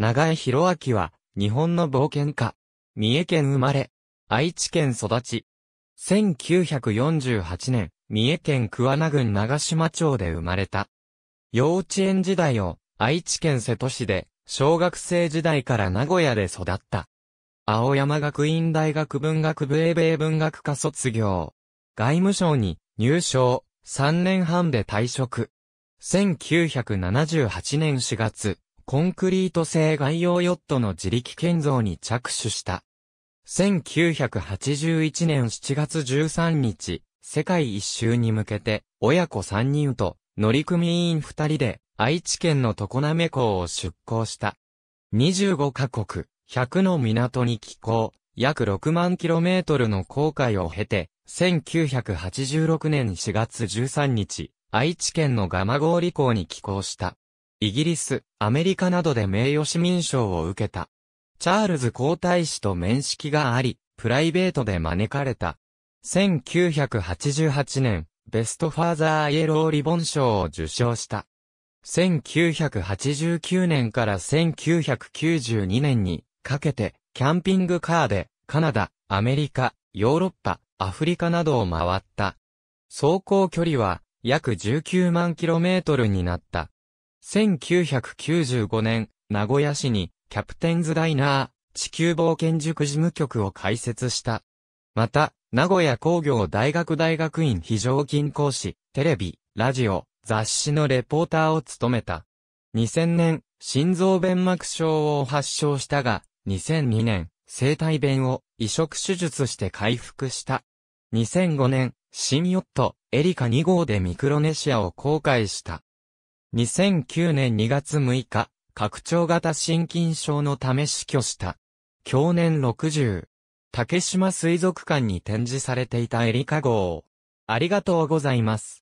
長江博明は、日本の冒険家。三重県生まれ。愛知県育ち。1948年、三重県桑名郡長島町で生まれた。幼稚園時代を、愛知県瀬戸市で、小学生時代から名古屋で育った。青山学院大学文学部英米文学科卒業。外務省に入省、3年半で退職。1978年4月、コンクリート製外洋ヨットの自力建造に着手した。1981年7月13日、世界一周に向けて、親子3人と乗組員2人で、愛知県の常滑港を出港した。25カ国、100の港に寄港、約6万キロメートルの航海を経て、1986年4月13日、愛知県の蒲郡港に寄港した。イギリス、アメリカなどで名誉市民賞を受けた。チャールズ皇太子と面識があり、プライベートで招かれた。1988年、ベストファーザーイエローリボン賞を受賞した。1989年から1992年にかけて、キャンピングカーで、カナダ、アメリカ、ヨーロッパ、アフリカなどを回った。走行距離は、約19万キロメートルになった。1995年、名古屋市に、キャプテンズダイナー、地球冒険塾事務局を開設した。また、名古屋工業大学大学院非常勤講師、テレビ、ラジオ、雑誌のレポーターを務めた。2000年、心臓弁膜症を発症したが、2002年、生体弁を移植手術して回復した。2005年、新ヨット、エリカ2号でミクロネシアを公開した。2009年2月6日、拡張型心筋症のため死去した。去年60。竹島水族館に展示されていたエリカ号。ありがとうございます。